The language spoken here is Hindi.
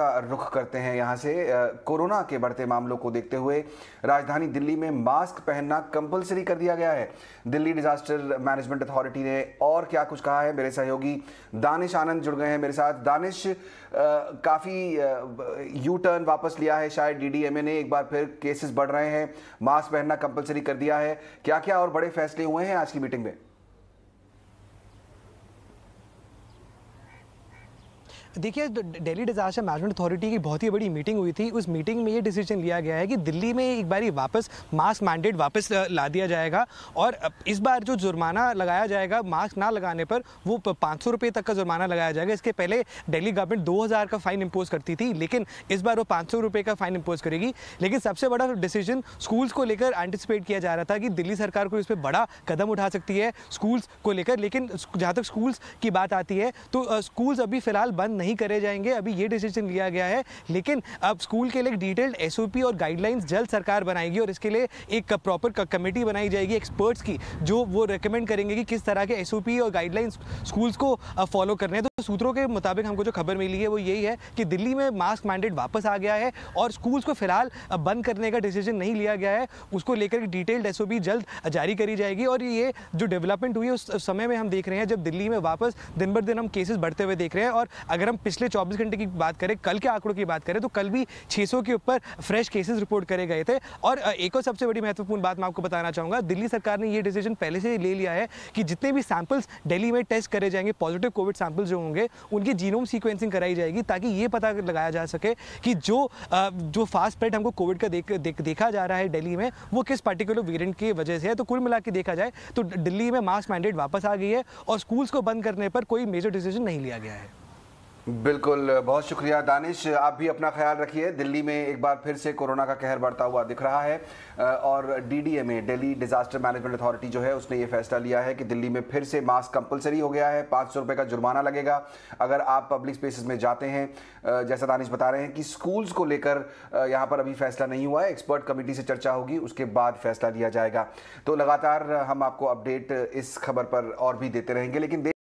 का रुख करते हैं यहाँ से कोरोना के बढ़ते मामलों को देखते हुए राजधानी दिल्ली में मास्क पहनना कंपलसरी कर दिया गया है दिल्ली डिजास्टर मैनेजमेंट अथॉरिटी ने और क्या कुछ कहा है मेरे सहयोगी दानिश आनंद जुड़ गए हैं मेरे साथ दानिश आ, काफ़ी यू टर्न वापस लिया है शायद डीडीएमए ने एक बार फिर केसेस बढ़ रहे हैं मास्क पहनना कंपलसरी कर दिया है क्या क्या और बड़े फैसले हुए हैं आज की मीटिंग में देखिए दिल्ली डिजास्टर मैनेजमेंट अथॉरिटी की बहुत ही बड़ी मीटिंग हुई थी उस मीटिंग में ये डिसीजन लिया गया है कि दिल्ली में एक बार वापस मास्क मैंडेट वापस ला दिया जाएगा और इस बार जो जुर्माना लगाया जाएगा मास्क ना लगाने पर वो पाँच सौ तक का जुर्माना लगाया जाएगा इसके पहले दिल्ली गवर्नमेंट दो का फ़ाइन इम्पोज करती थी लेकिन इस बार वो पाँच सौ का फ़ाइन इम्पोज करेगी लेकिन सबसे बड़ा डिसीजन स्कूल्स को लेकर एंटिसिपेट किया जा रहा था कि दिल्ली सरकार को इस पर बड़ा कदम उठा सकती है स्कूल्स को लेकर लेकिन जहाँ तक स्कूल्स की बात आती है तो स्कूल्स अभी फ़िलहाल बंद नहीं नहीं करे जाएंगे अभी ये डिसीजन लिया गया है लेकिन अब स्कूल के लिए डिटेल्ड एस और गाइडलाइंस जल्द सरकार बनाएगी और इसके लिए एक प्रॉपर कमेटी बनाई जाएगी एक्सपर्ट्स की जो वो रिकमेंड करेंगे कि किस तरह के एस और गाइडलाइंस स्कूल्स को फॉलो करने हैं तो सूत्रों के मुताबिक हमको जो खबर मिली है वो यही है कि दिल्ली में मास्क मैंडेट वापस आ गया है और स्कूल्स को फिलहाल बंद करने का डिसीजन नहीं लिया गया है उसको लेकर डिटेल्ड एस जल्द जारी करी जाएगी और ये जो डेवलपमेंट हुई है उस समय में हम देख रहे हैं जब दिल्ली में वापस दिन बर दिन हम केसेस बढ़ते हुए देख रहे हैं और अगर अगर हम पिछले चौबीस घंटे की बात करें कल के आंकड़ों की बात करें तो कल भी 600 के ऊपर फ्रेश केसेस रिपोर्ट करे गए थे और एक और सबसे बड़ी महत्वपूर्ण बात मैं आपको बताना चाहूंगा दिल्ली सरकार ने ये डिसीजन पहले से ले लिया है कि जितने भी सैंपल्स डेली में टेस्ट करे जाएंगे पॉजिटिव कोविड सैंपल्स जो होंगे उनकी जीनोम सीक्वेंसिंग कराई जाएगी ताकि ये पता लगाया जा सके कि जो जो फास्ट स्प्रेड हमको कोविड का देख, देख देखा जा रहा है दिल्ली में वो किस पर्टिकुलर वेरियंट की वजह से है तो कुल मिला के देखा जाए तो दिल्ली में मास्क मैंडेट वापस आ गई है और स्कूल्स को बंद करने पर कोई मेजर डिसीजन नहीं लिया गया है बिल्कुल बहुत शुक्रिया दानिश आप भी अपना ख्याल रखिए दिल्ली में एक बार फिर से कोरोना का कहर बढ़ता हुआ दिख रहा है और DDMA Delhi disaster management authority जो है उसने ये फैसला लिया है कि दिल्ली में फिर से मास्क कंपलसरी हो गया है पाँच सौ का जुर्माना लगेगा अगर आप पब्लिक स्पेसिस में जाते हैं जैसा दानिश बता रहे हैं कि स्कूल्स को लेकर यहाँ पर अभी फैसला नहीं हुआ है एक्सपर्ट कमेटी से चर्चा होगी उसके बाद फैसला लिया जाएगा तो लगातार हम आपको अपडेट इस खबर पर और भी देते रहेंगे लेकिन